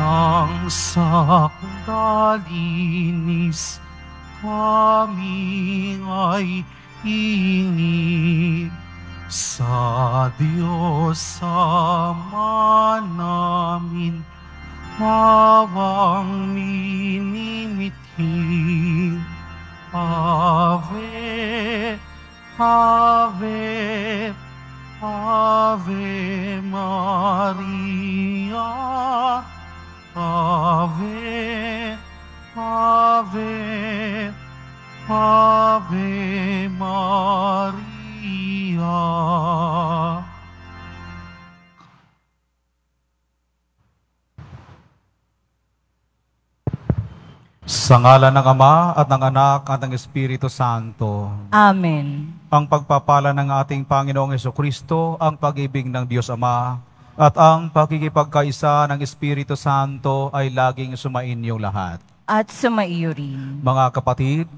nang sakdalinis kami ay ini sa Diyos ama namin mawang minimitin Ave, Ave, Ave Maria Ave, Ave, Ave Maria. Sa ngala ng Ama at ng Anak at ng Espiritu Santo. Amen. Ang pagpapala ng ating Panginoong Yeso Kristo, ang pag-ibig ng Diyos Ama, at ang pakikipagkaisa ng Espiritu Santo ay laging sumainyo lahat. At sumaiyo rin. Mga kapatid,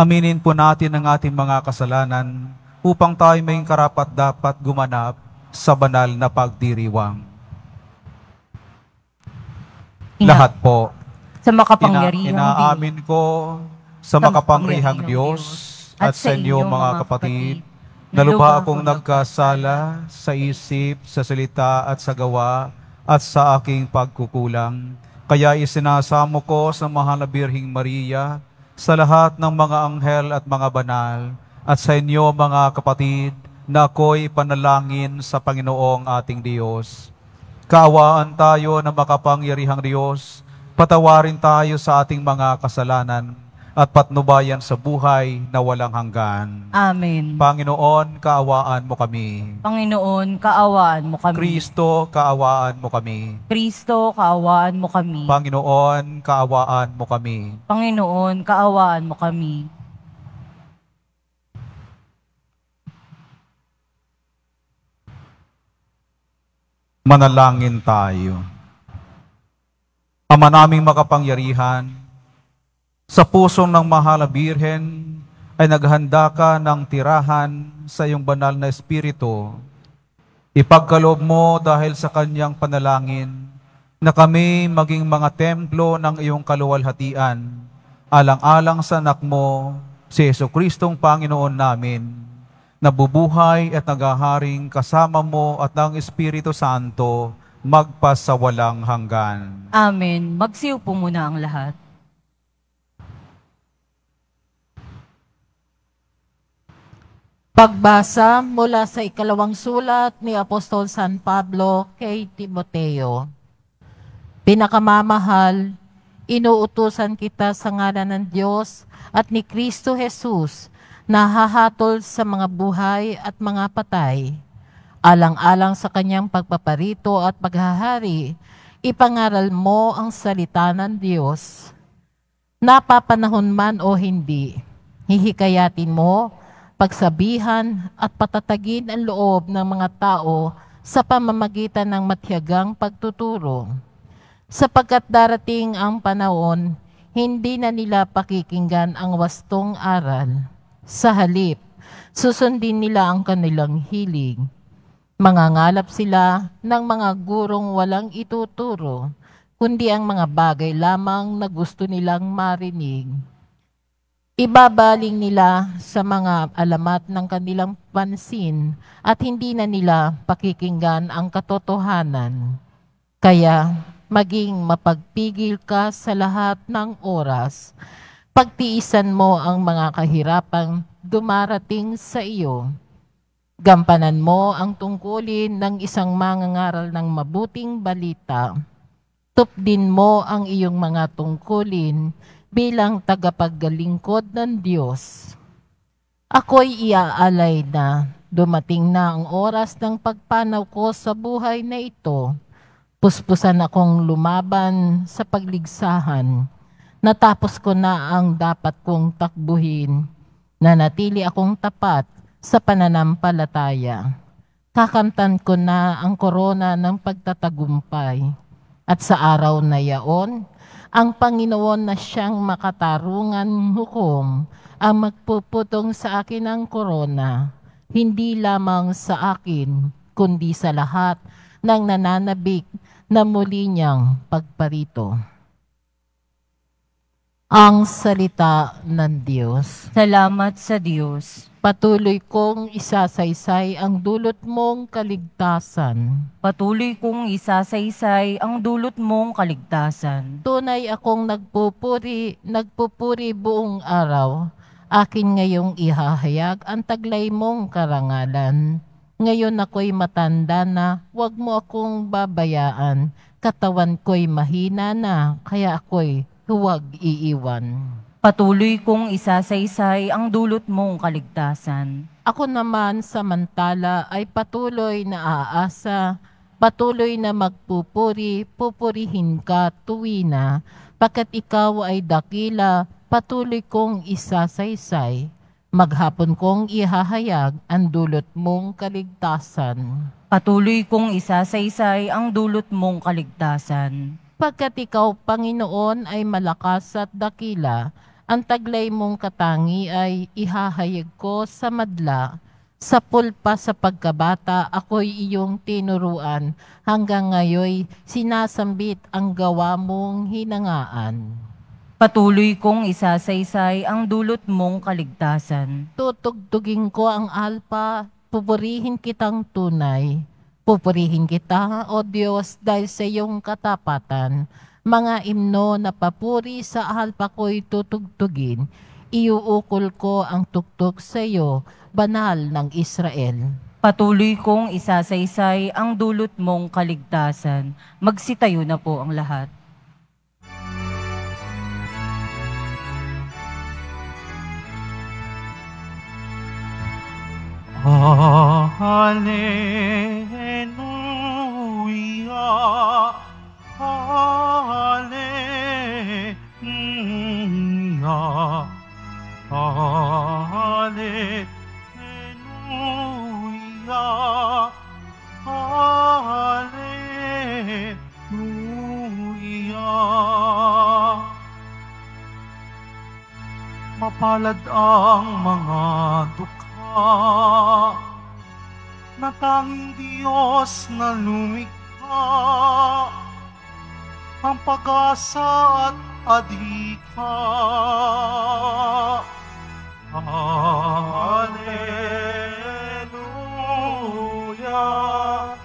aminin po natin ang ating mga kasalanan upang tayo may karapat-dapat gumanap sa banal na pagdiriwang. Ina- Lahat po. Sa makapangyarihang ina- inaamin ko sa makapangyarihang Diyos at, at sa inyo mga kapatid, kapatid na lubha akong nagkasala sa isip, sa salita at sa gawa at sa aking pagkukulang. Kaya isinasamo ko sa mahal na Birhing Maria, sa lahat ng mga anghel at mga banal, at sa inyo mga kapatid, na ako'y panalangin sa Panginoong ating Diyos. Kaawaan tayo ng makapangyarihang Diyos, patawarin tayo sa ating mga kasalanan, at patnubayan sa buhay na walang hanggan. Amen. Panginoon, kaawaan mo kami. Panginoon, kaawaan mo kami. Kristo, kaawaan mo kami. Kristo, kaawaan mo kami. Panginoon, kaawaan mo kami. Panginoon, kaawaan mo kami. Manalangin tayo. Ama naming makapangyarihan, sa pusong ng Mahal na Birhen ay naghanda ka ng tirahan sa iyong banal na espiritu. Ipagkalob mo dahil sa kanyang panalangin na kami maging mga templo ng iyong kaluwalhatian, alang-alang sa anak mo, si Yeso Kristong Panginoon namin, na bubuhay at nagaharing kasama mo at ng Espiritu Santo, magpasawalang hanggan. Amen. Magsiupo muna ang lahat. Pagbasa mula sa ikalawang sulat ni Apostol San Pablo kay Timoteo. Pinakamamahal, inuutusan kita sa ngalan ng Diyos at ni Kristo Jesus na hahatol sa mga buhay at mga patay. Alang-alang sa kanyang pagpaparito at paghahari, ipangaral mo ang salita ng Diyos. Napapanahon man o hindi, hihikayatin mo pagsabihan at patatagin ang loob ng mga tao sa pamamagitan ng matyagang pagtuturo. Sapagkat darating ang panahon, hindi na nila pakikinggan ang wastong aral. Sa halip, susundin nila ang kanilang hilig. Mangangalap sila ng mga gurong walang ituturo, kundi ang mga bagay lamang na gusto nilang marinig ibabaling nila sa mga alamat ng kanilang pansin at hindi na nila pakikinggan ang katotohanan. Kaya maging mapagpigil ka sa lahat ng oras. Pagtiisan mo ang mga kahirapang dumarating sa iyo. Gampanan mo ang tungkulin ng isang mangangaral ng mabuting balita. Tupdin mo ang iyong mga tungkulin bilang tagapaglingkod ng Diyos, ako'y iaalay na dumating na ang oras ng pagpanaw ko sa buhay na ito. Puspusan akong lumaban sa pagligsahan. Natapos ko na ang dapat kong takbuhin. Nanatili akong tapat sa pananampalataya. Kakamtan ko na ang korona ng pagtatagumpay. At sa araw na yaon, ang Panginoon na siyang makatarungan hukom ang magpuputong sa akin ang korona, hindi lamang sa akin, kundi sa lahat ng nananabik na muli niyang pagparito ang salita ng Diyos. Salamat sa Diyos. Patuloy kong isasaysay ang dulot mong kaligtasan. Patuloy kong isasaysay ang dulot mong kaligtasan. Tunay akong nagpupuri, nagpupuri buong araw. Akin ngayong ihahayag ang taglay mong karangalan. Ngayon ako'y matanda na, huwag mo akong babayaan. Katawan ko'y mahina na, kaya ako'y huwag iiwan. Patuloy kong isasaysay ang dulot mong kaligtasan. Ako naman samantala ay patuloy na aasa, patuloy na magpupuri, pupurihin ka tuwi na, pagkat ikaw ay dakila, patuloy kong isasaysay. Maghapon kong ihahayag ang dulot mong kaligtasan. Patuloy kong isasaysay ang dulot mong kaligtasan sapagkat ikaw, Panginoon, ay malakas at dakila, ang taglay mong katangi ay ihahayag ko sa madla, sa pulpa sa pagkabata ako'y iyong tinuruan, hanggang ngayoy sinasambit ang gawa mong hinangaan. Patuloy kong isasaysay ang dulot mong kaligtasan. Tutugtugin ko ang alpa, pupurihin kitang tunay Pupurihin kita, O Diyos, dahil sa iyong katapatan. Mga imno na papuri sa alpa ko'y tutugtugin. Iuukol ko ang tuktok sa iyo, banal ng Israel. Patuloy kong isasaysay ang dulot mong kaligtasan. Magsitayo na po ang lahat. Hallelujah, Hallelujah, Hallelujah, Hallelujah. Mapalad ang mga dukha na tanging Diyos na lumikha ang pag-asa at adhika. Hallelujah.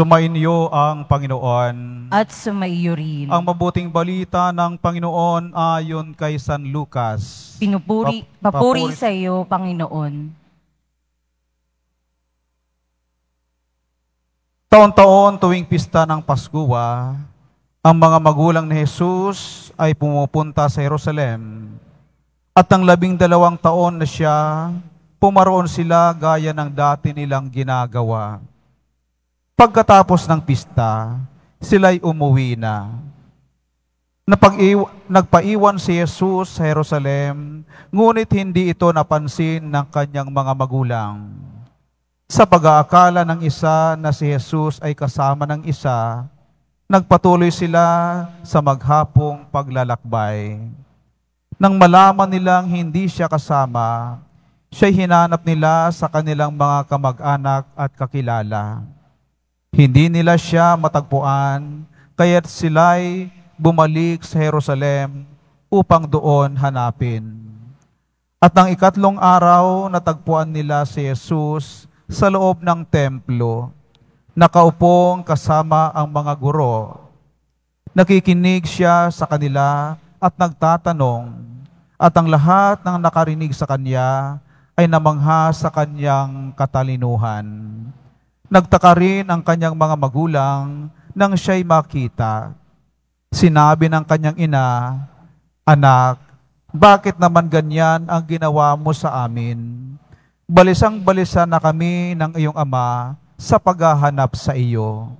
Sumainyo ang Panginoon. At sumaiyo rin. Ang mabuting balita ng Panginoon ayon kay San Lucas. Pinupuri, pa- papuri, sa iyo, Panginoon. Taon-taon tuwing pista ng Paskuwa, ang mga magulang ni Jesus ay pumupunta sa Jerusalem. At ang labing dalawang taon na siya, pumaroon sila gaya ng dati nilang ginagawa Pagkatapos ng pista, sila'y umuwi na. Napag nagpaiwan si Jesus sa Jerusalem, ngunit hindi ito napansin ng kanyang mga magulang. Sa pag-aakala ng isa na si Jesus ay kasama ng isa, nagpatuloy sila sa maghapong paglalakbay. Nang malaman nilang hindi siya kasama, siya'y hinanap nila sa kanilang mga kamag-anak at kakilala. Hindi nila siya matagpuan, kaya't sila'y bumalik sa Jerusalem upang doon hanapin. At ang ikatlong araw, natagpuan nila si Jesus sa loob ng templo, nakaupong kasama ang mga guro. Nakikinig siya sa kanila at nagtatanong, at ang lahat ng nakarinig sa kanya ay namangha sa kanyang katalinuhan Nagtaka rin ang kanyang mga magulang nang siya'y makita. Sinabi ng kanyang ina, Anak, bakit naman ganyan ang ginawa mo sa amin? Balisang balisa na kami ng iyong ama sa paghahanap sa iyo.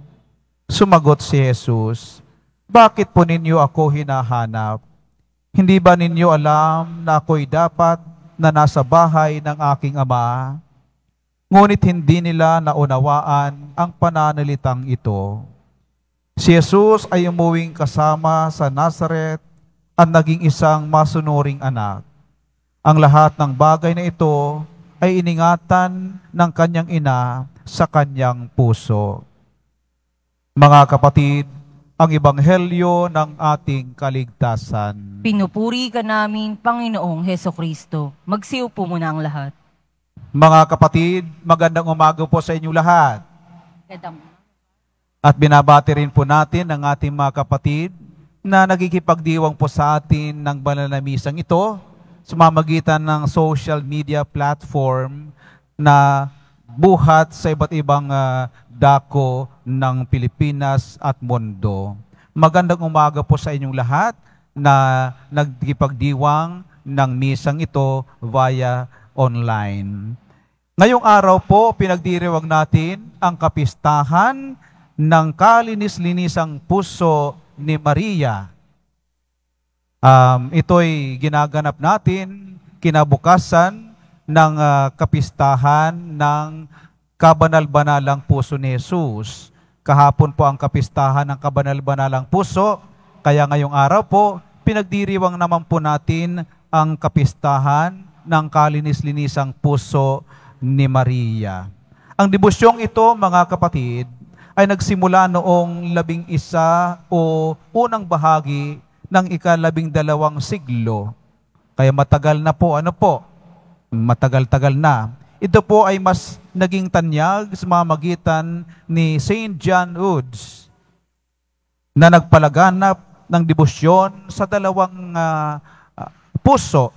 Sumagot si Jesus, Bakit po ninyo ako hinahanap? Hindi ba ninyo alam na ako'y dapat na nasa bahay ng aking ama? Ngunit hindi nila naunawaan ang pananalitang ito. Si Jesus ay umuwing kasama sa Nazareth at naging isang masunuring anak. Ang lahat ng bagay na ito ay iningatan ng kanyang ina sa kanyang puso. Mga kapatid, ang ebanghelyo ng ating kaligtasan. Pinupuri ka namin, Panginoong Heso Kristo. Magsiupo muna ang lahat. Mga kapatid, magandang umaga po sa inyo lahat. At binabati rin po natin ang ating mga kapatid na nagkikipagdiwang po sa atin ng banal na misang ito sa mamagitan ng social media platform na buhat sa iba't ibang uh, dako ng Pilipinas at mundo. Magandang umaga po sa inyong lahat na nagkikipagdiwang ng misang ito via online. Ngayong araw po, pinagdiriwang natin ang kapistahan ng kalinis-linisang puso ni Maria. Um, ito'y ginaganap natin kinabukasan ng uh, kapistahan ng kabanal-banalang puso ni Jesus. Kahapon po ang kapistahan ng kabanal-banalang puso, kaya ngayong araw po, pinagdiriwang naman po natin ang kapistahan ng kalinis-linisang puso ni Maria. Ang debosyong ito, mga kapatid, ay nagsimula noong labing isa o unang bahagi ng ikalabing dalawang siglo. Kaya matagal na po, ano po? Matagal-tagal na. Ito po ay mas naging tanyag sa mamagitan ni St. John Woods na nagpalaganap ng debosyon sa dalawang uh, puso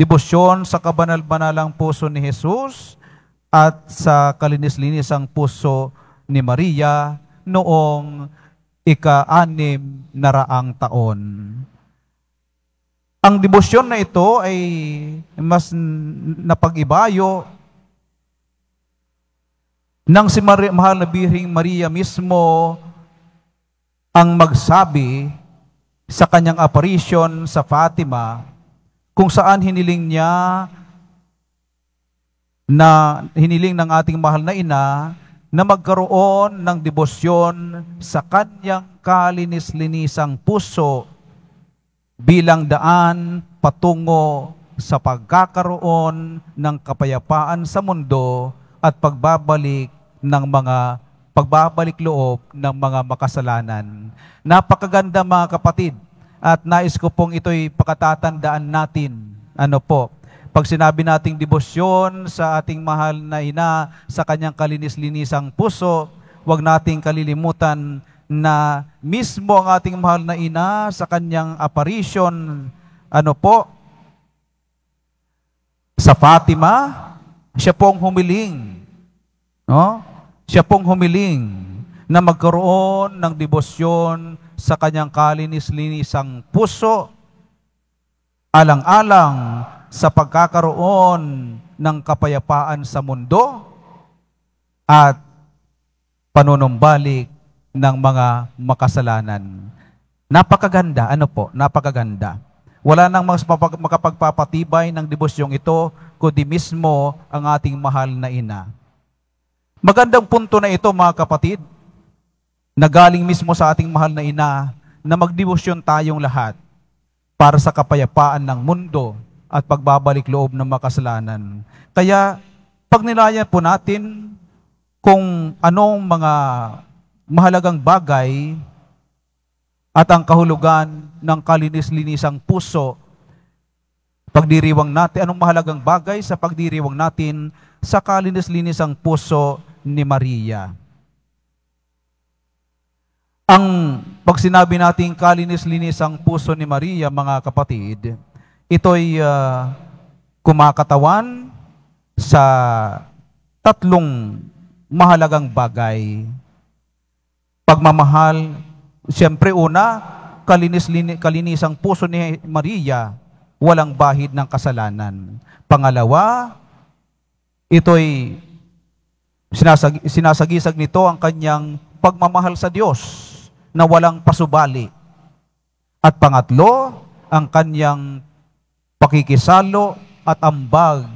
Debosyon sa kabanal-banalang puso ni Jesus at sa kalinis-linisang puso ni Maria noong ika-anim na raang taon. Ang debosyon na ito ay mas napag-ibayo nang si Maria, Mahal na Birhing Maria mismo ang magsabi sa kanyang apparition sa Fatima kung saan hiniling niya na hiniling ng ating mahal na ina na magkaroon ng debosyon sa kanyang kalinis-linisang puso bilang daan patungo sa pagkakaroon ng kapayapaan sa mundo at pagbabalik ng mga pagbabalik loob ng mga makasalanan. Napakaganda mga kapatid at nais ko pong ito'y pakatatandaan natin. Ano po? Pag sinabi nating debosyon sa ating mahal na ina, sa kanyang kalinis-linisang puso, huwag nating kalilimutan na mismo ang ating mahal na ina sa kanyang apparition, ano po, sa Fatima, siya pong humiling. No? Siya pong humiling na magkaroon ng debosyon sa kanyang kalinis-linisang puso, alang-alang sa pagkakaroon ng kapayapaan sa mundo at panunumbalik ng mga makasalanan. Napakaganda, ano po, napakaganda. Wala nang mas makapagpapatibay ng debosyong ito, kundi mismo ang ating mahal na ina. Magandang punto na ito mga kapatid, na galing mismo sa ating mahal na ina na magdibosyon tayong lahat para sa kapayapaan ng mundo at pagbabalik loob ng makasalanan. Kaya pag nilayan po natin kung anong mga mahalagang bagay at ang kahulugan ng kalinis-linisang puso, pagdiriwang natin, anong mahalagang bagay sa pagdiriwang natin sa kalinis-linisang puso ni Maria. Ang pag sinabi nating kalinis-linis ang puso ni Maria, mga kapatid, ito'y uh, kumakatawan sa tatlong mahalagang bagay. Pagmamahal, siyempre una, kalinis, linis ang puso ni Maria, walang bahid ng kasalanan. Pangalawa, ito'y sinasag, sinasagisag nito ang kanyang pagmamahal sa Diyos na walang pasubali. At pangatlo, ang kanyang pakikisalo at ambag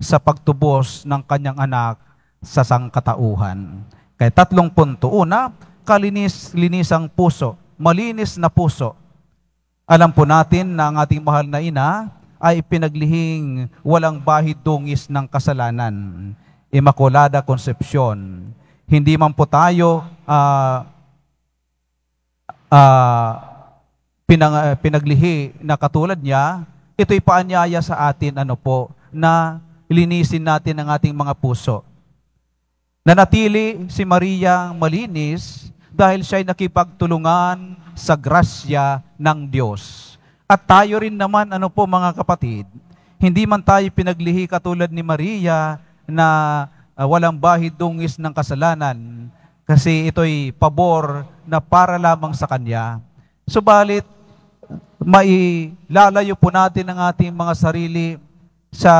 sa pagtubos ng kanyang anak sa sangkatauhan. Kaya tatlong punto. Una, kalinis-linisang puso, malinis na puso. Alam po natin na ang ating mahal na ina ay pinaglihing walang bahid dungis ng kasalanan. Immaculada Concepcion. Hindi man po tayo uh, uh, pinang, ah, pinaglihi na katulad niya, ito'y paanyaya sa atin ano po, na linisin natin ang ating mga puso. Nanatili si Maria malinis dahil siya'y nakipagtulungan sa grasya ng Diyos. At tayo rin naman, ano po mga kapatid, hindi man tayo pinaglihi katulad ni Maria na uh, walang bahid dungis ng kasalanan, kasi ito'y pabor na para lamang sa Kanya. Subalit, mailalayo po natin ang ating mga sarili sa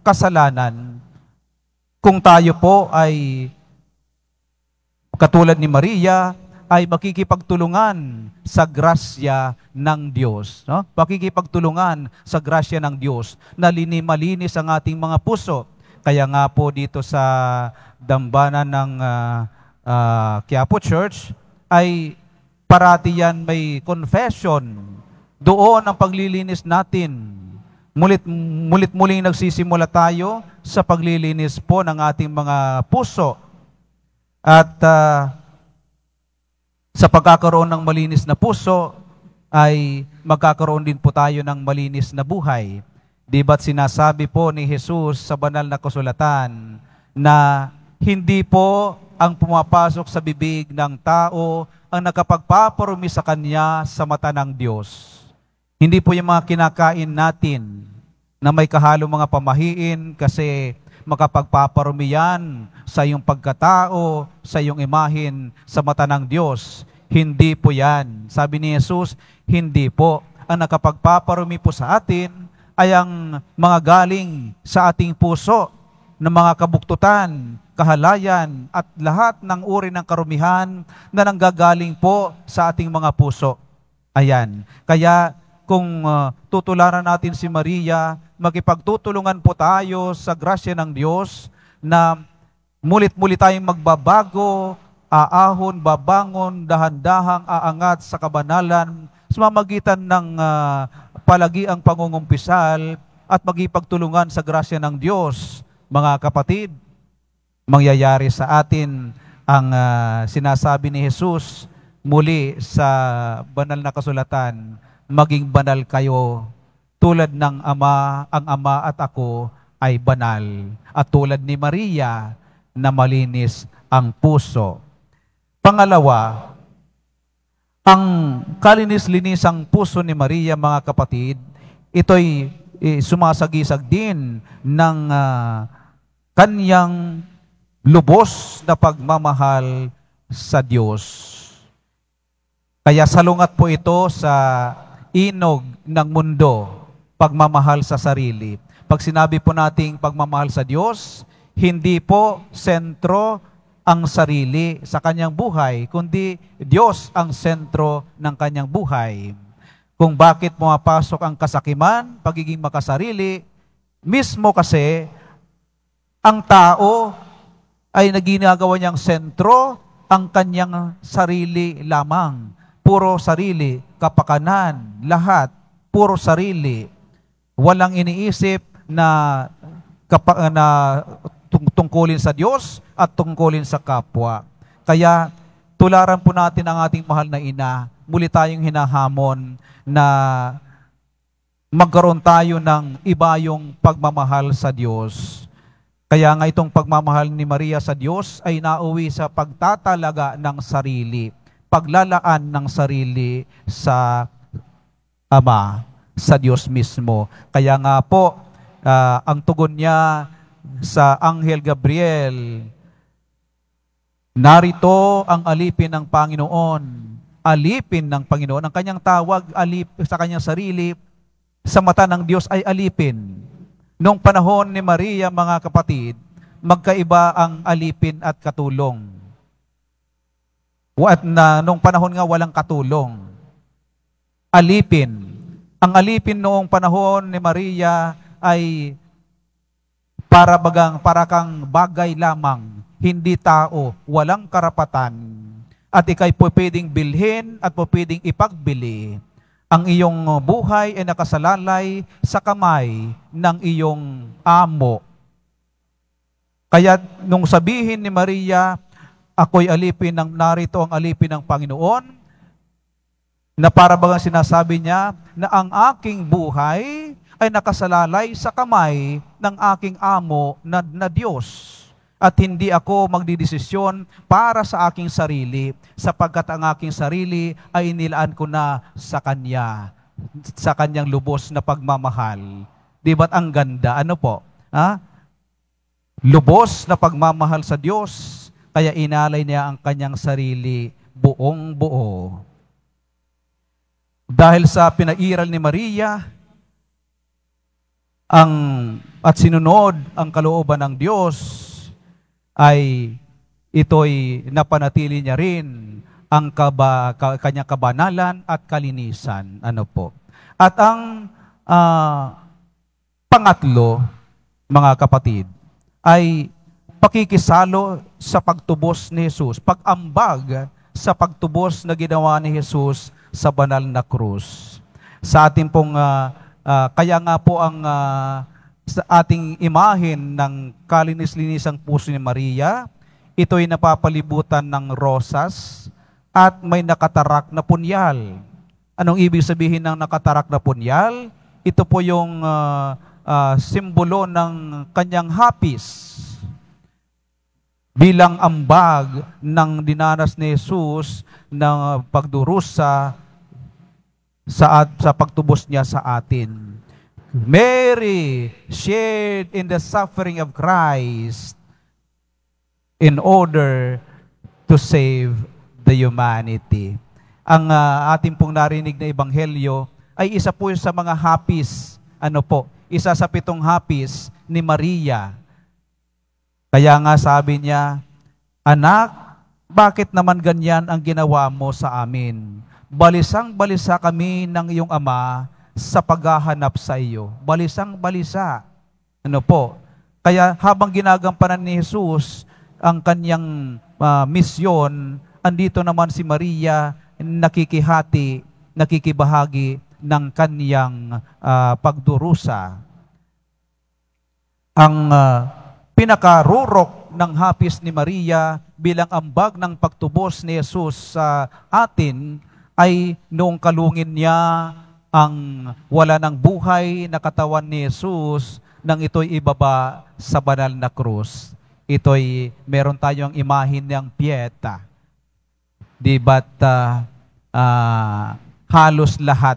kasalanan kung tayo po ay katulad ni Maria ay makikipagtulungan sa grasya ng Diyos. No? Makikipagtulungan sa grasya ng Diyos na linimalinis ang ating mga puso. Kaya nga po dito sa dambana ng uh, uh, ah, Quiapo Church ay parati yan may confession. Doon ang paglilinis natin. Mulit, mulit muling nagsisimula tayo sa paglilinis po ng ating mga puso. At uh, sa pagkakaroon ng malinis na puso, ay magkakaroon din po tayo ng malinis na buhay. Di ba't sinasabi po ni Jesus sa banal na kasulatan na hindi po ang pumapasok sa bibig ng tao ang nakapagpaparumi sa kanya sa mata ng Diyos. Hindi po yung mga kinakain natin na may kahalo mga pamahiin kasi makapagpaparumi yan sa iyong pagkatao, sa iyong imahin, sa mata ng Diyos. Hindi po yan. Sabi ni Jesus, hindi po. Ang nakapagpaparumi po sa atin ay ang mga galing sa ating puso ng mga kabuktutan, kahalayan at lahat ng uri ng karumihan na nanggagaling po sa ating mga puso. Ayan. Kaya kung uh, tutularan natin si Maria, magipagtutulungan po tayo sa grasya ng Diyos na mulit-muli tayong magbabago, aahon, babangon, dahan-dahang aangat sa kabanalan sa mamagitan ng uh, ah, palagi ang pangungumpisal at magipagtulungan sa grasya ng Diyos. Mga kapatid, mangyayari sa atin ang uh, sinasabi ni Jesus muli sa banal na kasulatan, maging banal kayo tulad ng ama, ang ama at ako ay banal at tulad ni Maria na malinis ang puso. Pangalawa, ang kalinis-linisang puso ni Maria mga kapatid, ito'y eh, sumasagisag din ng uh, kanyang lubos na pagmamahal sa Diyos. Kaya salungat po ito sa inog ng mundo, pagmamahal sa sarili. Pag sinabi po nating pagmamahal sa Diyos, hindi po sentro ang sarili sa kanyang buhay, kundi Diyos ang sentro ng kanyang buhay. Kung bakit pumapasok ang kasakiman, pagiging makasarili, mismo kasi ang tao ay naginagawa niyang sentro ang kanyang sarili lamang. Puro sarili, kapakanan, lahat, puro sarili. Walang iniisip na, kapa, na tungkulin sa Diyos at tungkulin sa kapwa. Kaya tularan po natin ang ating mahal na ina. Muli tayong hinahamon na magkaroon tayo ng iba yung pagmamahal sa Diyos kaya nga itong pagmamahal ni Maria sa Diyos ay nauwi sa pagtatalaga ng sarili, paglalaan ng sarili sa Ama, sa Diyos mismo. Kaya nga po, uh, ang tugon niya sa Anghel Gabriel, narito ang alipin ng Panginoon, alipin ng Panginoon, ang kanyang tawag alip, sa kanyang sarili, sa mata ng Diyos ay alipin Noong panahon ni Maria, mga kapatid, magkaiba ang alipin at katulong. At na noong panahon nga walang katulong. Alipin. Ang alipin noong panahon ni Maria ay para bagang para kang bagay lamang, hindi tao, walang karapatan. At ikay pwedeng bilhin at pwedeng ipagbili ang iyong buhay ay nakasalalay sa kamay ng iyong amo. Kaya nung sabihin ni Maria, ako'y alipin ng narito ang alipin ng Panginoon, na para bang sinasabi niya na ang aking buhay ay nakasalalay sa kamay ng aking amo na, na Diyos at hindi ako magdidesisyon para sa aking sarili sapagkat ang aking sarili ay inilaan ko na sa Kanya, sa Kanyang lubos na pagmamahal. Di ba't ang ganda? Ano po? Ha? Lubos na pagmamahal sa Diyos, kaya inalay niya ang Kanyang sarili buong buo. Dahil sa pinairal ni Maria, ang, at sinunod ang kalooban ng Diyos, ay ito'y napanatili niya rin ang kaba, ka, kanyang kabanalan at kalinisan. Ano po? At ang uh, pangatlo, mga kapatid, ay pakikisalo sa pagtubos ni Jesus, pagambag sa pagtubos na ginawa ni Jesus sa banal na krus. Sa ating pong, uh, uh, kaya nga po ang uh, ating imahin ng kalinis-linisang puso ni Maria, ito'y napapalibutan ng rosas at may nakatarak na punyal. Anong ibig sabihin ng nakatarak na punyal? Ito po yung uh, uh, simbolo ng kanyang hapis bilang ambag ng dinanas ni Jesus ng pagdurusa sa, sa pagtubos niya sa atin. Mary shared in the suffering of Christ in order to save the humanity. Ang uh, ah, ating pong narinig na ebanghelyo ay isa po sa mga hapis, ano po, isa sa pitong hapis ni Maria. Kaya nga sabi niya, Anak, bakit naman ganyan ang ginawa mo sa amin? Balisang-balisa kami ng iyong ama sa paghahanap sa iyo. Balisang balisa. Ano po? Kaya habang ginagampanan ni Jesus ang kanyang uh, misyon, andito naman si Maria nakikihati, nakikibahagi ng kanyang uh, pagdurusa. Ang uh, pinakarurok ng hapis ni Maria bilang ambag ng pagtubos ni Jesus sa atin ay noong kalungin niya ang wala ng buhay na katawan ni Jesus nang ito'y ibaba sa banal na krus. Ito'y meron tayong imahin ng pieta. Di ba't uh, uh, halos lahat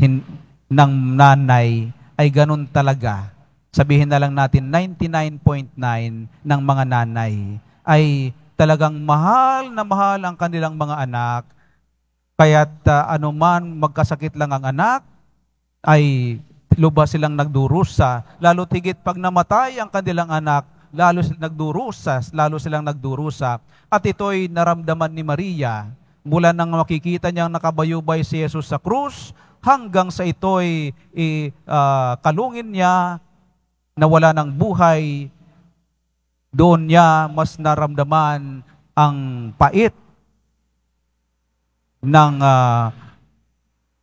hin- ng nanay ay ganun talaga. Sabihin na lang natin 99.9 ng mga nanay ay talagang mahal na mahal ang kanilang mga anak Kaya't uh, anuman magkasakit lang ang anak, ay lubha silang nagdurusa. Lalo tigit pag namatay ang kanilang anak, lalo silang nagdurusa, lalo silang nagdurusa. At ito'y naramdaman ni Maria mula nang makikita niyang nakabayubay si Jesus sa krus hanggang sa ito'y uh, kalungin niya na wala ng buhay, doon niya mas naramdaman ang pait ng uh,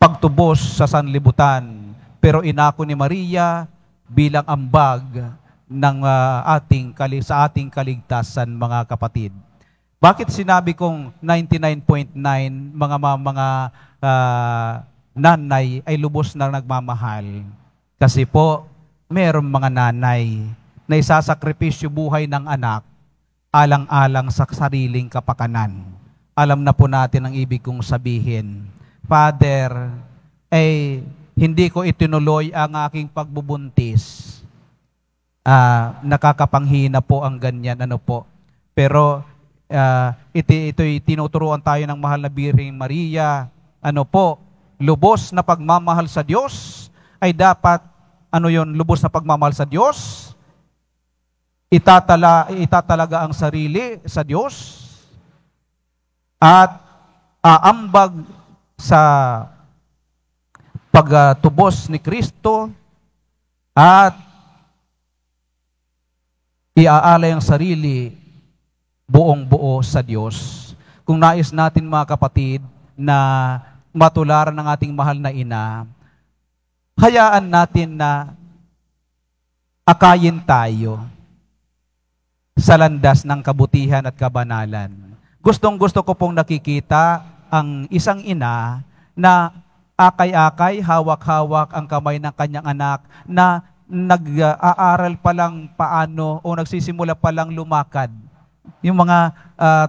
pagtubos sa sanlibutan. Pero inako ni Maria bilang ambag ng uh, ating sa ating kaligtasan mga kapatid. Bakit sinabi kong 99.9 mga mga uh, nanay ay lubos na nagmamahal? Kasi po, mayroong mga nanay na isasakripisyo buhay ng anak alang-alang sa sariling kapakanan alam na po natin ang ibig kong sabihin. Father, ay eh, hindi ko itinuloy ang aking pagbubuntis. Ah, nakakapanghina po ang ganyan, ano po. Pero uh, iti, ito'y tinuturuan tayo ng mahal na Birheng Maria. Ano po, lubos na pagmamahal sa Diyos ay dapat, ano yon lubos na pagmamahal sa Diyos, itatala, itatalaga ang sarili sa Diyos, at aambag sa pagtubos ni Kristo at iaalay ang sarili buong-buo sa Diyos. Kung nais natin mga kapatid na matularan ng ating mahal na ina, hayaan natin na akayin tayo sa landas ng kabutihan at kabanalan Gustong-gusto ko pong nakikita ang isang ina na akay-akay, hawak-hawak ang kamay ng kanyang anak na nag-aaral pa lang paano o nagsisimula pa lang lumakad. Yung mga 3 uh,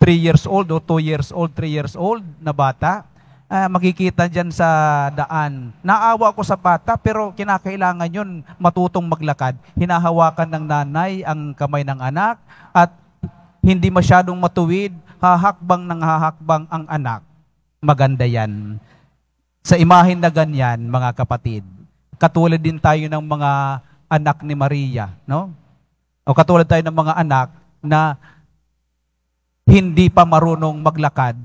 ah, years old o 2 years old, 3 years old na bata, uh, makikita dyan sa daan. Naawa ako sa bata pero kinakailangan yun matutong maglakad. Hinahawakan ng nanay ang kamay ng anak at hindi masyadong matuwid, hahakbang ng hahakbang ang anak. Maganda yan. Sa imahin na ganyan, mga kapatid, katulad din tayo ng mga anak ni Maria, no? O katulad tayo ng mga anak na hindi pa marunong maglakad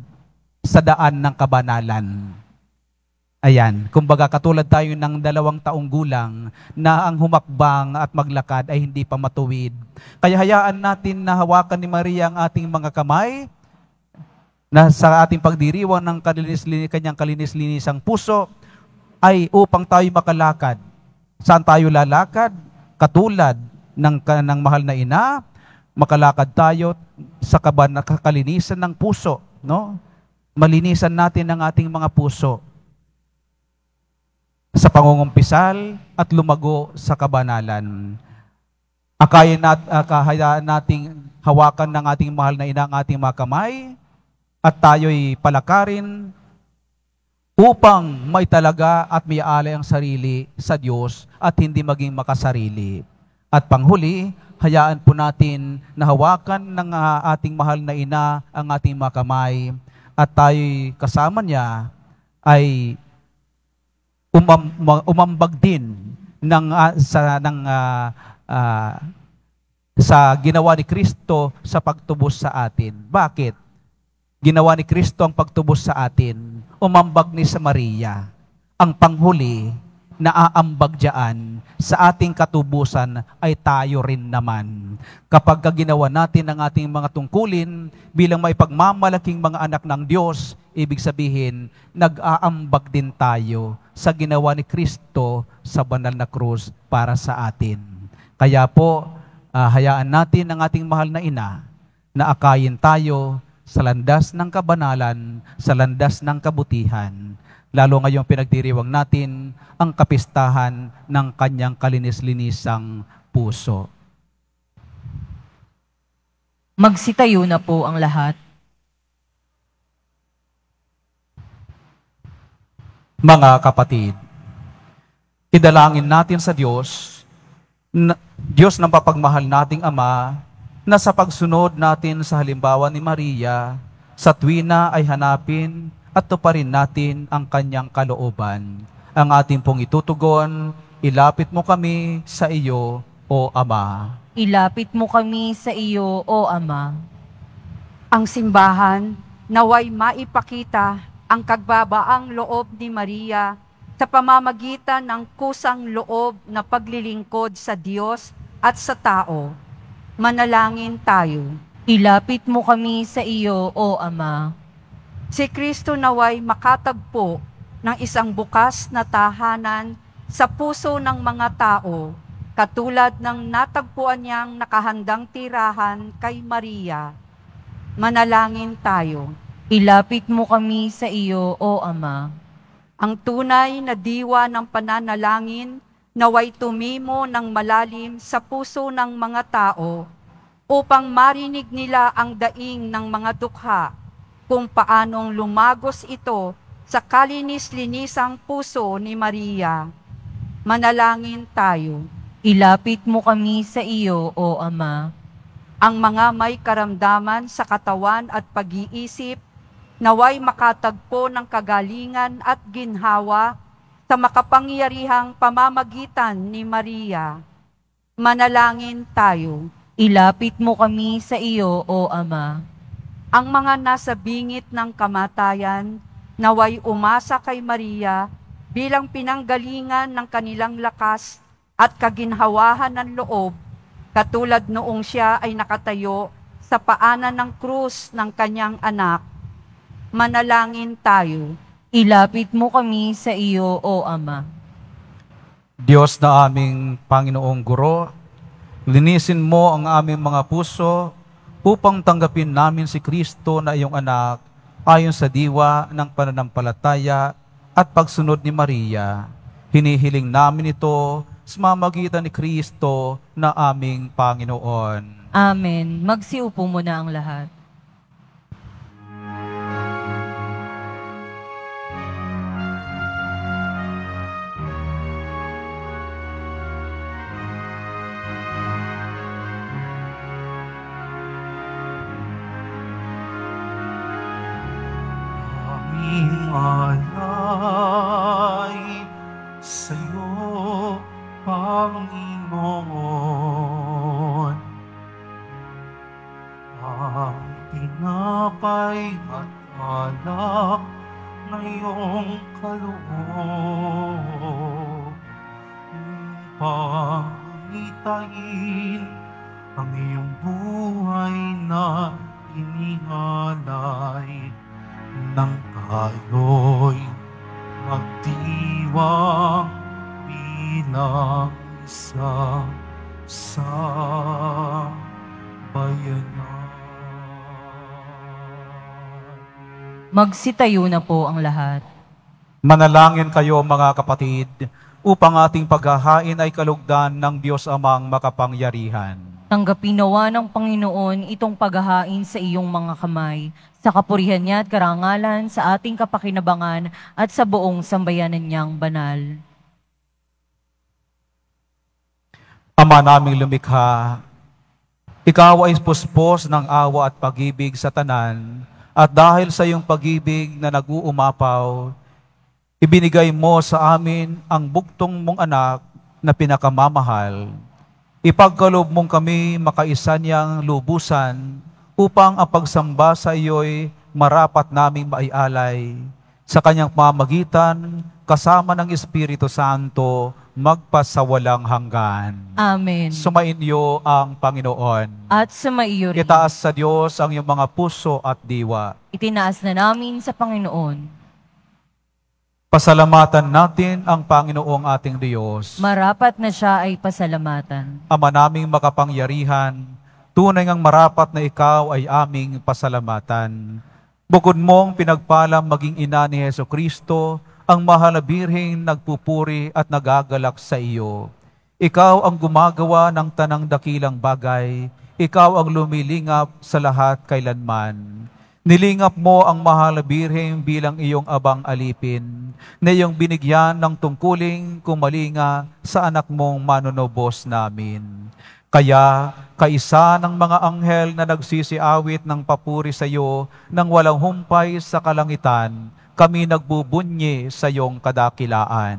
sa daan ng kabanalan. Ayan, kumbaga katulad tayo ng dalawang taong gulang na ang humakbang at maglakad ay hindi pa matuwid. Kaya hayaan natin na hawakan ni Maria ang ating mga kamay na sa ating pagdiriwang ng kalinis, -linis, kanyang kalinis-linisang puso ay upang tayo makalakad. Saan tayo lalakad? Katulad ng, ng mahal na ina, makalakad tayo sa kaban, kalinisan ng puso. No? Malinisan natin ang ating mga puso sa pangungumpisal at lumago sa kabanalan. Akayin nat, akahayaan nating hawakan ng ating mahal na ina ang ating mga kamay at tayo'y palakarin upang may talaga at may alay ang sarili sa Diyos at hindi maging makasarili. At panghuli, hayaan po natin na hawakan ng ah, ating mahal na ina ang ating mga kamay at tayo'y kasama niya ay umam, umambag din ng, uh, sa, ng, uh, uh, sa ginawa ni Kristo sa pagtubos sa atin. Bakit? Ginawa ni Kristo ang pagtubos sa atin. Umambag ni sa Maria ang panghuli naaambag dyan sa ating katubusan ay tayo rin naman. Kapag ginawa natin ang ating mga tungkulin bilang may pagmamalaking mga anak ng Diyos, ibig sabihin, nag-aambag din tayo sa ginawa ni Kristo sa banal na krus para sa atin. Kaya po, uh, hayaan natin ang ating mahal na ina na akayin tayo sa landas ng kabanalan, sa landas ng kabutihan lalo ngayong pinagdiriwang natin ang kapistahan ng kanyang kalinis-linisang puso. Magsitayo na po ang lahat. Mga kapatid, idalangin natin sa Diyos, na, Diyos ng papagmahal nating Ama, na sa pagsunod natin sa halimbawa ni Maria, sa tuwina ay hanapin at tuparin natin ang kanyang kalooban. Ang ating pong itutugon, ilapit mo kami sa iyo, O Ama. Ilapit mo kami sa iyo, O Ama. Ang simbahan naway maipakita ang kagbabaang loob ni Maria sa pamamagitan ng kusang loob na paglilingkod sa Diyos at sa tao. Manalangin tayo. Ilapit mo kami sa iyo, O Ama. Si Kristo naway makatagpo ng isang bukas na tahanan sa puso ng mga tao, katulad ng natagpuan niyang nakahandang tirahan kay Maria. Manalangin tayo. Ilapit mo kami sa iyo, O Ama. Ang tunay na diwa ng pananalangin naway tumimo ng malalim sa puso ng mga tao upang marinig nila ang daing ng mga dukha kung paanong lumagos ito sa kalinis-linisang puso ni Maria. Manalangin tayo. Ilapit mo kami sa iyo, O Ama. Ang mga may karamdaman sa katawan at pag-iisip, naway makatagpo ng kagalingan at ginhawa sa makapangyarihang pamamagitan ni Maria. Manalangin tayo. Ilapit mo kami sa iyo, O Ama ang mga nasa bingit ng kamatayan, naway umasa kay Maria bilang pinanggalingan ng kanilang lakas at kaginhawahan ng loob, katulad noong siya ay nakatayo sa paanan ng krus ng kanyang anak. Manalangin tayo. Ilapit mo kami sa iyo, O Ama. Diyos na aming Panginoong Guro, linisin mo ang aming mga puso upang tanggapin namin si Kristo na iyong anak ayon sa diwa ng pananampalataya at pagsunod ni Maria. Hinihiling namin ito sa mamagitan ni Kristo na aming Panginoon. Amen. Magsiupo muna ang lahat. upang itain ang iyong buhay na inihalay nang tayo'y magdiwang bilang isa sa bayan Magsitayo na po ang lahat. Manalangin kayo mga kapatid upang ating paghahain ay kalugdan ng Diyos Amang makapangyarihan. Tanggapin nawa ng Panginoon itong paghahain sa iyong mga kamay, sa kapurihan niya at karangalan, sa ating kapakinabangan at sa buong sambayanan niyang banal. Ama naming lumikha, ikaw ay puspos ng awa at pagibig sa tanan, at dahil sa iyong pagibig na nag-uumapaw, Ibinigay mo sa amin ang buktong mong anak na pinakamamahal. Ipagkalob mong kami makaisa niyang lubusan upang ang pagsamba sa iyo'y marapat naming maialay. Sa kanyang pamagitan, kasama ng Espiritu Santo, magpasawalang hanggan. Amen. Sumainyo ang Panginoon. At sumaiyo rin. Itaas sa Diyos ang iyong mga puso at diwa. Itinaas na namin sa Panginoon Pasalamatan natin ang Panginoong ating Diyos. Marapat na siya ay pasalamatan. Ama naming makapangyarihan, tunay ngang marapat na ikaw ay aming pasalamatan. Bukod mong pinagpalang maging ina ni Heso Kristo, ang mahal na birhing nagpupuri at nagagalak sa iyo. Ikaw ang gumagawa ng tanang dakilang bagay, ikaw ang lumilingap sa lahat kailanman. Nilingap mo ang mahal na birhen bilang iyong abang alipin na iyong binigyan ng tungkuling kumalinga sa anak mong manonobos namin. Kaya, kaisa ng mga anghel na nagsisiawit ng papuri sa iyo nang walang humpay sa kalangitan, kami nagbubunyi sa iyong kadakilaan.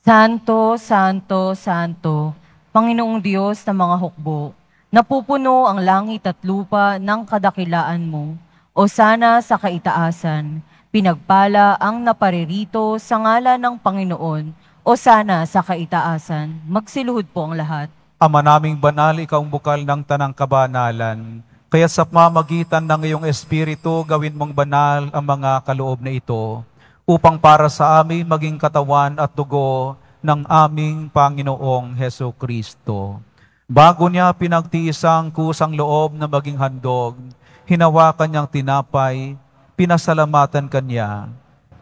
Santo, Santo, Santo, Panginoong Diyos ng mga hukbo, napupuno ang langit at lupa ng kadakilaan mo o sana sa kaitaasan, pinagpala ang naparirito sa ngalan ng Panginoon. O sana sa kaitaasan, magsiluhod po ang lahat. Ama naming banal, ikaw ang bukal ng tanang kabanalan. Kaya sa pamamagitan ng iyong espiritu, gawin mong banal ang mga kaloob na ito upang para sa amin maging katawan at dugo ng aming Panginoong Heso Kristo. Bago niya pinagtiisang kusang loob na maging handog, hinawakan niyang tinapay, pinasalamatan kanya,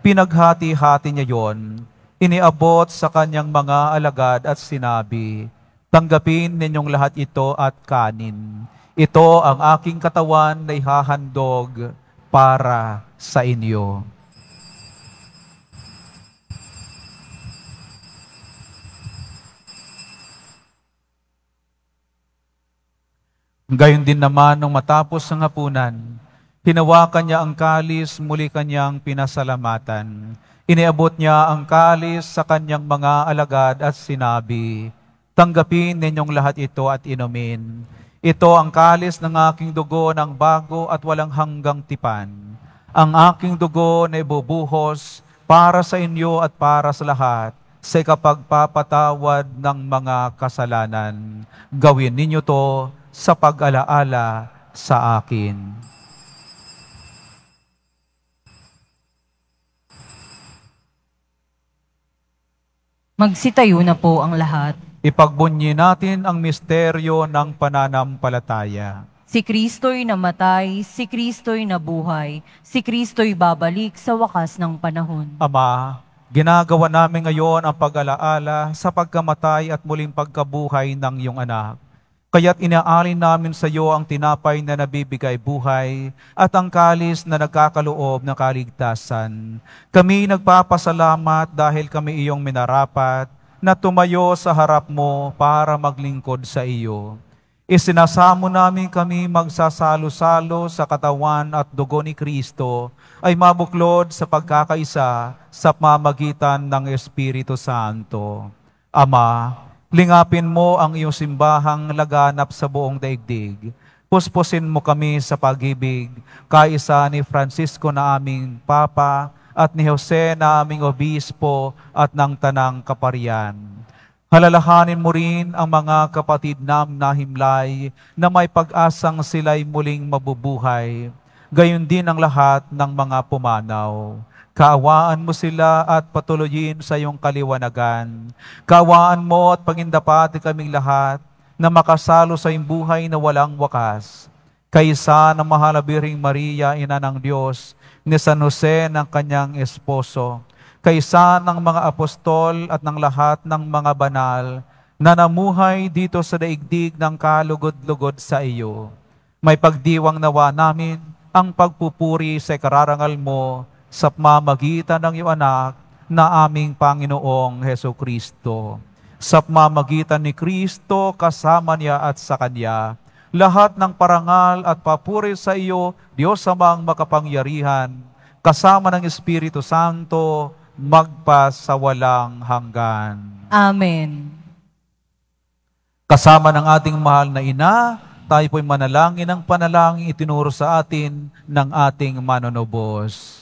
pinaghati-hati niya yon, iniabot sa kanyang mga alagad at sinabi, Tanggapin ninyong lahat ito at kanin. Ito ang aking katawan na ihahandog para sa inyo. Gayon din naman, nung matapos ang hapunan, hinawakan niya ang kalis, muli kanyang pinasalamatan. Iniabot niya ang kalis sa kanyang mga alagad at sinabi, Tanggapin ninyong lahat ito at inumin. Ito ang kalis ng aking dugo ng bago at walang hanggang tipan. Ang aking dugo na ibubuhos para sa inyo at para sa lahat sa kapagpapatawad ng mga kasalanan. Gawin ninyo to sa pag-alaala sa akin. Magsitayo na po ang lahat. Ipagbunyi natin ang misteryo ng pananampalataya. Si Kristo'y namatay, si Kristo'y nabuhay, si Kristo'y babalik sa wakas ng panahon. Ama, ginagawa namin ngayon ang pag-alaala sa pagkamatay at muling pagkabuhay ng iyong anak Kaya't inaalin namin sa iyo ang tinapay na nabibigay buhay at ang kalis na nagkakaloob ng kaligtasan. Kami nagpapasalamat dahil kami iyong minarapat na tumayo sa harap mo para maglingkod sa iyo. Isinasamo namin kami magsasalo-salo sa katawan at dugo ni Kristo ay mabuklod sa pagkakaisa sa pamagitan ng Espiritu Santo. Ama, Lingapin mo ang iyong simbahang laganap sa buong daigdig. Puspusin mo kami sa pagibig kaisa ni Francisco na aming Papa at ni Jose na aming Obispo at ng Tanang Kaparian. Halalahanin mo rin ang mga kapatid nam na himlay na may pag-asang sila'y muling mabubuhay. Gayon din ang lahat ng mga pumanaw Kawaan mo sila at patuloyin sa iyong kaliwanagan. Kawaan mo at pangindapati kaming lahat na makasalo sa iyong buhay na walang wakas. Kaysa ng mahalabiring Maria, Ina ng Diyos, ni San Jose ng kanyang esposo, kaysa ng mga apostol at ng lahat ng mga banal na namuhay dito sa daigdig ng kalugod-lugod sa iyo. May pagdiwang nawa namin ang pagpupuri sa kararangal mo sa pamamagitan ng iyong anak na aming Panginoong Heso Kristo. Sa pamamagitan ni Kristo, kasama niya at sa Kanya, lahat ng parangal at papuri sa iyo, Diyos amang makapangyarihan, kasama ng Espiritu Santo, magpa sa walang hanggan. Amen. Kasama ng ating mahal na ina, tayo po'y manalangin ang panalangin itinuro sa atin ng ating manonobos.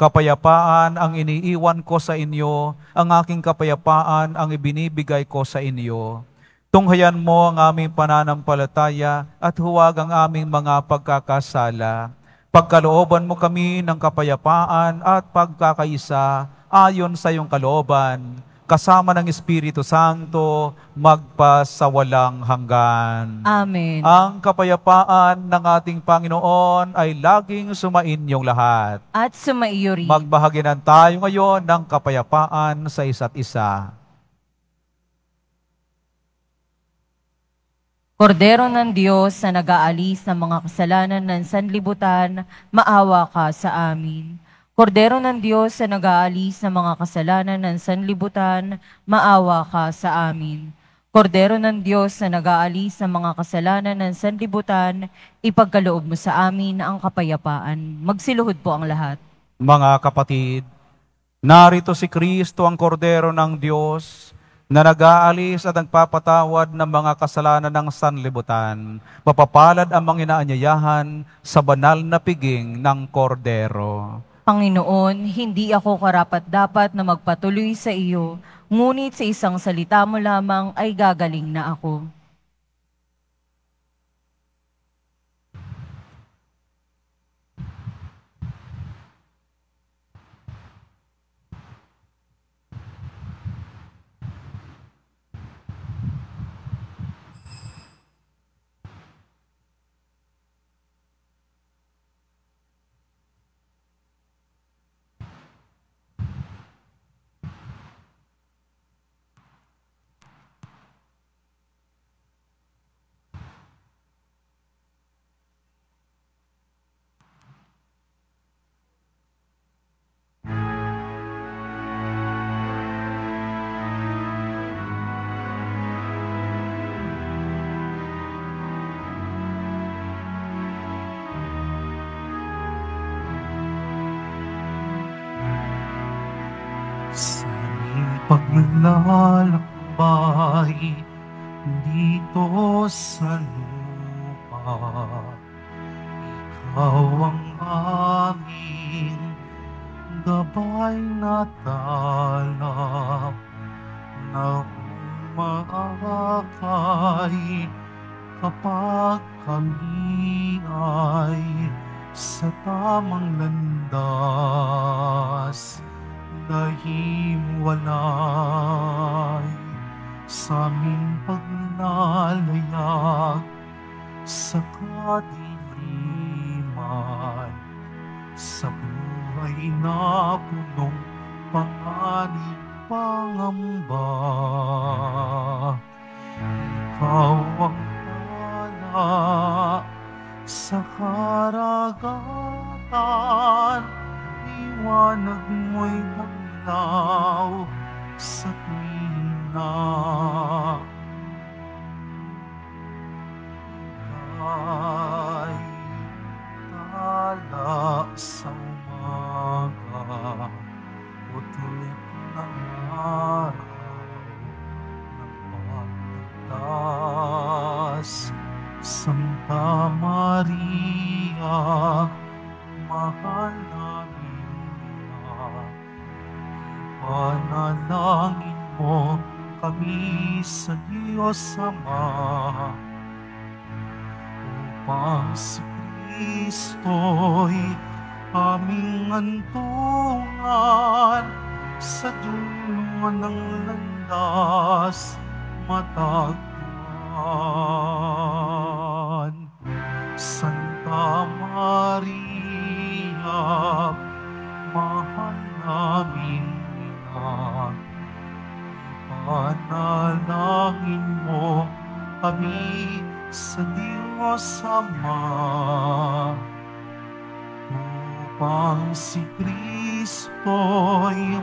Kapayapaan ang iniiwan ko sa inyo, ang aking kapayapaan ang ibinibigay ko sa inyo. Tunghayan mo ang aming pananampalataya at huwag ang aming mga pagkakasala. Pagkalooban mo kami ng kapayapaan at pagkakaisa ayon sa iyong kalooban kasama ng Espiritu Santo, magpasawalang hanggan. Amen. Ang kapayapaan ng ating Panginoon ay laging sumainyong lahat. At sumaiyo rin. Magbahaginan tayo ngayon ng kapayapaan sa isa't isa. Kordero ng Diyos na nag-aalis ng mga kasalanan ng sanlibutan, maawa ka sa amin. Kordero ng Diyos na nag-aalis ng mga kasalanan ng sanlibutan, maawa ka sa amin. Kordero ng Diyos na nag-aalis ng mga kasalanan ng sanlibutan, ipagkaloob mo sa amin ang kapayapaan. Magsiluhod po ang lahat. Mga kapatid, narito si Kristo ang kordero ng Diyos na nag-aalis at nagpapatawad ng mga kasalanan ng sanlibutan, mapapalad ang mga inaanyayahan sa banal na piging ng kordero. Panginoon, hindi ako karapat-dapat na magpatuloy sa iyo, ngunit sa isang salita mo lamang ay gagaling na ako. tamang landas na hiwalay sa aming paglalayag sa kadiliman sa buhay na punong panganib pangamba ikaw ang pala sa karagahan kalangitan Liwanag mo'y paglaw sa tina Ika'y tala sa umaga O tulip ng araw ng pagtatas Santa Maria mahal namin nila. Ipanalangin mo kami sa Diyos Ama upang si Kristo'y aming antungan sa dulo ng landas matagpuan. Santa Maria, Mahalap, mahal namin kita. Panalangin mo kami sa Diyos Ama upang si Kristo'y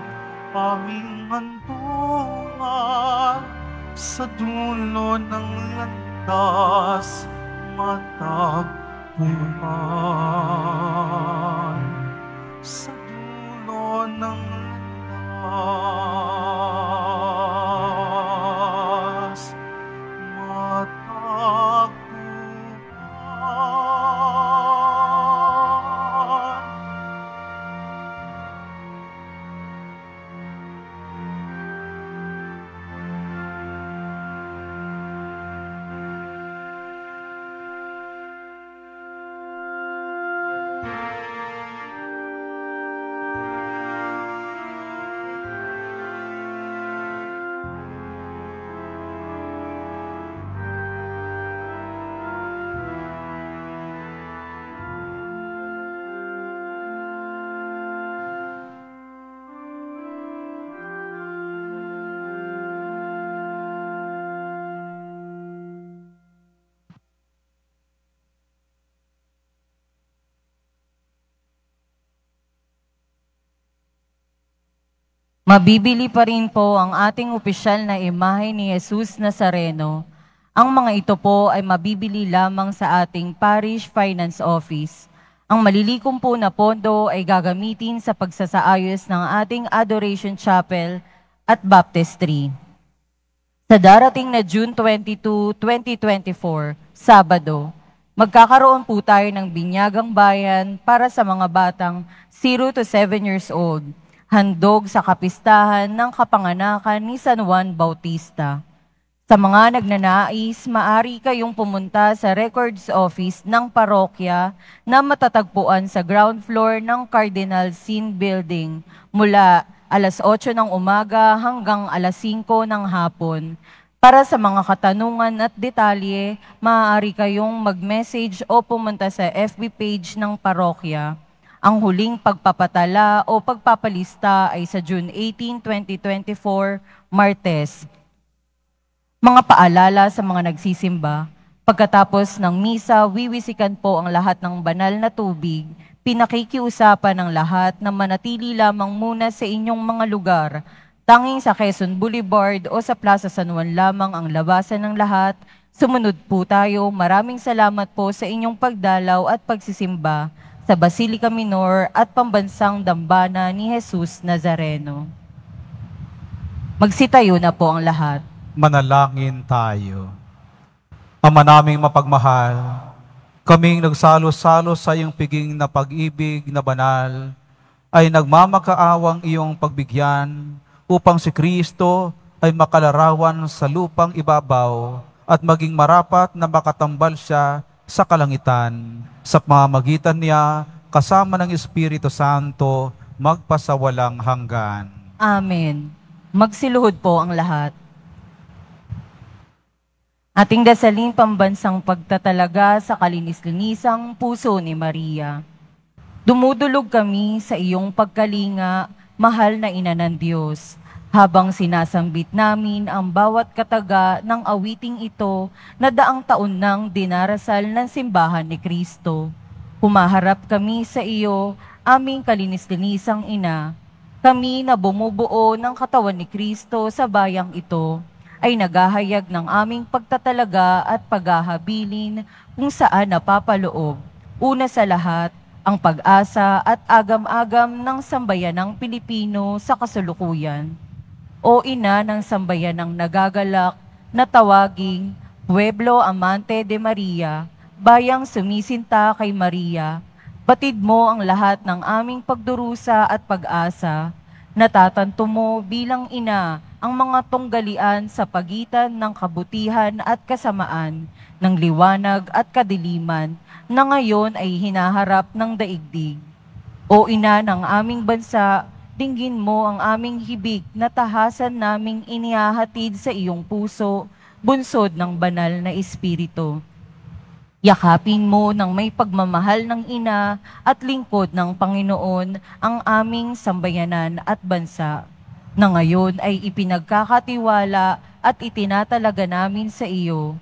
aming hantungan sa dulo ng landas matagpuan sa dulo ng lahat. Mabibili pa rin po ang ating opisyal na imahe ni Jesus Nazareno. Ang mga ito po ay mabibili lamang sa ating Parish Finance Office. Ang malilikom po na pondo ay gagamitin sa pagsasaayos ng ating Adoration Chapel at Baptistry. Sa darating na June 22, 2024, Sabado, magkakaroon po tayo ng binyagang bayan para sa mga batang 0 to 7 years old handog sa kapistahan ng kapanganakan ni San Juan Bautista. Sa mga nagnanais, maari kayong pumunta sa records office ng parokya na matatagpuan sa ground floor ng Cardinal Sin Building mula alas 8 ng umaga hanggang alas 5 ng hapon. Para sa mga katanungan at detalye, maaari kayong mag-message o pumunta sa FB page ng parokya. Ang huling pagpapatala o pagpapalista ay sa June 18, 2024, Martes. Mga paalala sa mga nagsisimba, pagkatapos ng misa, wiwisikan po ang lahat ng banal na tubig, pinakikiusapan ng lahat na manatili lamang muna sa inyong mga lugar, tanging sa Quezon Boulevard o sa Plaza San Juan lamang ang labasan ng lahat, sumunod po tayo. Maraming salamat po sa inyong pagdalaw at pagsisimba sa Basilica Minor at pambansang dambana ni Jesus Nazareno. Magsitayo na po ang lahat. Manalangin tayo. Ama naming mapagmahal, kaming nagsalo-salo sa iyong piging na pag-ibig na banal, ay nagmamakaawang iyong pagbigyan upang si Kristo ay makalarawan sa lupang ibabaw at maging marapat na makatambal siya sa kalangitan, sa pamamagitan niya, kasama ng Espiritu Santo, magpasawalang hanggan. Amen. Magsiluhod po ang lahat. Ating dasalin pambansang pagtatalaga sa kalinis-linisang puso ni Maria. Dumudulog kami sa iyong pagkalinga, mahal na ina ng Diyos habang sinasambit namin ang bawat kataga ng awiting ito na daang taon nang dinarasal ng simbahan ni Kristo. Humaharap kami sa iyo, aming kalinis-linisang ina. Kami na bumubuo ng katawan ni Kristo sa bayang ito ay nagahayag ng aming pagtatalaga at paghahabilin kung saan napapaloob. Una sa lahat, ang pag-asa at agam-agam ng sambayanang Pilipino sa kasalukuyan o ina ng sambayan ng nagagalak na tawaging Pueblo Amante de Maria, bayang sumisinta kay Maria, batid mo ang lahat ng aming pagdurusa at pag-asa, natatanto mo bilang ina ang mga tunggalian sa pagitan ng kabutihan at kasamaan, ng liwanag at kadiliman, na ngayon ay hinaharap ng daigdig. O ina ng aming bansa, Dinggin mo ang aming hibig na tahasan naming inihahatid sa iyong puso, bunsod ng banal na espiritu. Yakapin mo ng may pagmamahal ng ina at lingkod ng Panginoon ang aming sambayanan at bansa, na ngayon ay ipinagkakatiwala at itinatalaga namin sa iyo,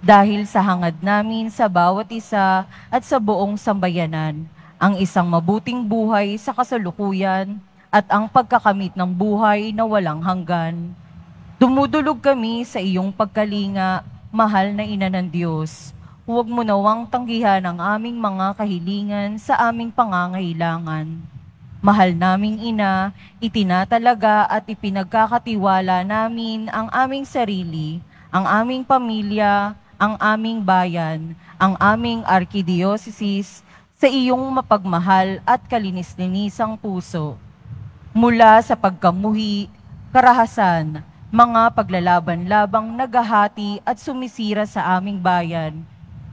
dahil sa hangad namin sa bawat isa at sa buong sambayanan, ang isang mabuting buhay sa kasalukuyan at ang pagkakamit ng buhay na walang hanggan. Dumudulog kami sa iyong pagkalinga, mahal na ina ng Diyos. Huwag mo nawang tanggihan ang aming mga kahilingan sa aming pangangailangan. Mahal naming ina, itinatalaga at ipinagkakatiwala namin ang aming sarili, ang aming pamilya, ang aming bayan, ang aming arkidiyosis sa iyong mapagmahal at kalinis-linisang puso mula sa pagkamuhi, karahasan, mga paglalaban-labang nagahati at sumisira sa aming bayan,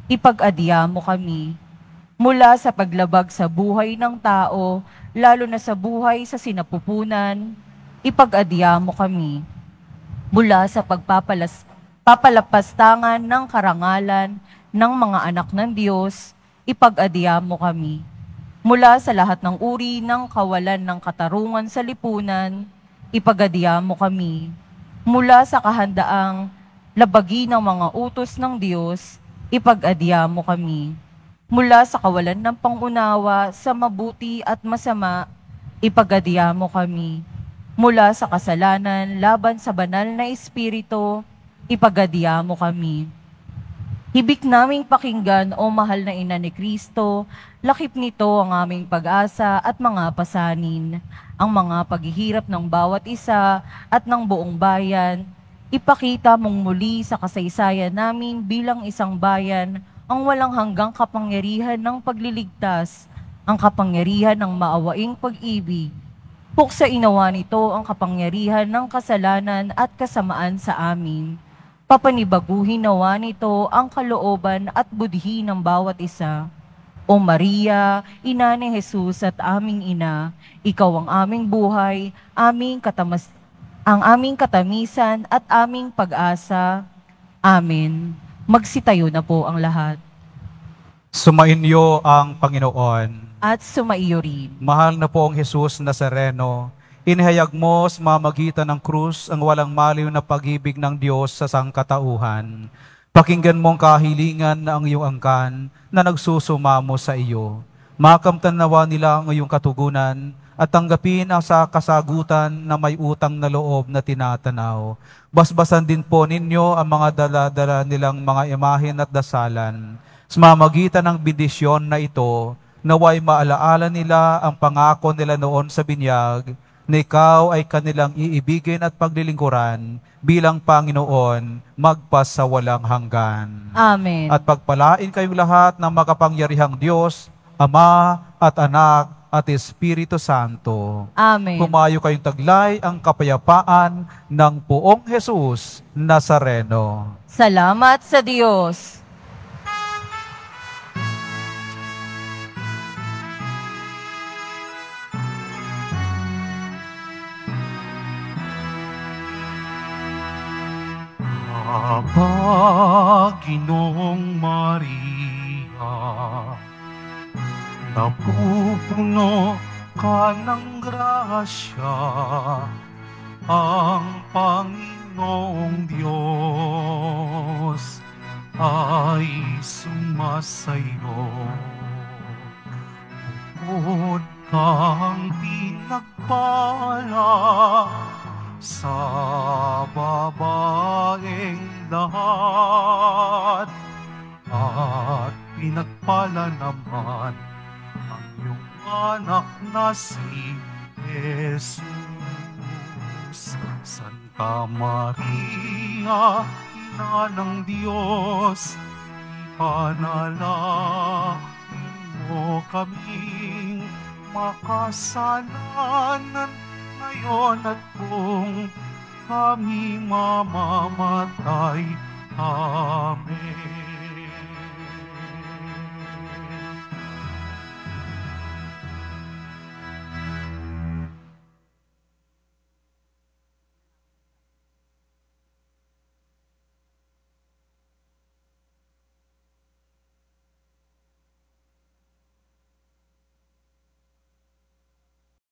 ipag-adya mo kami. Mula sa paglabag sa buhay ng tao, lalo na sa buhay sa sinapupunan, ipag-adya mo kami. Mula sa pagpapalas papalapastangan ng karangalan ng mga anak ng Diyos, ipag-adya mo kami mula sa lahat ng uri ng kawalan ng katarungan sa lipunan, ipagadya mo kami mula sa kahandaang labagi ng mga utos ng Diyos, ipagadya mo kami. Mula sa kawalan ng pangunawa sa mabuti at masama, ipagadya mo kami. Mula sa kasalanan laban sa banal na espiritu, ipagadya mo kami Hibik naming pakinggan o mahal na ina ni Kristo, lakip nito ang aming pag-asa at mga pasanin, ang mga paghihirap ng bawat isa at ng buong bayan. Ipakita mong muli sa kasaysayan namin bilang isang bayan ang walang hanggang kapangyarihan ng pagliligtas, ang kapangyarihan ng maawaing pag-ibig. Puksa inawa nito ang kapangyarihan ng kasalanan at kasamaan sa amin Papanibaguhin nawa nito ang kalooban at budhi ng bawat isa. O Maria, Ina ni Jesus at aming Ina, Ikaw ang aming buhay, aming katamas ang aming katamisan at aming pag-asa. Amen. Magsitayo na po ang lahat. Sumainyo ang Panginoon. At sumaiyo rin. Mahal na po ang Jesus Nazareno Inihayag mo sa mamagitan ng krus ang walang maliw na pagibig ng Diyos sa sangkatauhan. Pakinggan mong kahilingan na ang iyong angkan na nagsusumamo sa iyo. Makamtan nawa nila ang iyong katugunan at tanggapin ang sa kasagutan na may utang na loob na tinatanaw. Basbasan din po ninyo ang mga daladala nilang mga imahin at dasalan. Sa mamagitan ng bendisyon na ito, naway maalaala nila ang pangako nila noon sa binyag na ikaw ay kanilang iibigin at paglilingkuran bilang Panginoon magpasawalang hanggan. Amen. At pagpalain kayong lahat ng makapangyarihang Diyos, Ama at Anak at Espiritu Santo. Amen. Kumayo kayong taglay ang kapayapaan ng puong Jesus Nazareno. Salamat sa Diyos. Paginoong Maria, napupuno ka ng grasya, ang Panginoong Diyos ay sumasayo. Bukod kang pinagpala sa babaeng lahat at pinagpala naman ang iyong anak na si Jesus. Santa Maria, Ina ng Diyos, ipanalangin mo kaming makasalanan ngayon at kung kami mamamatay. Amen.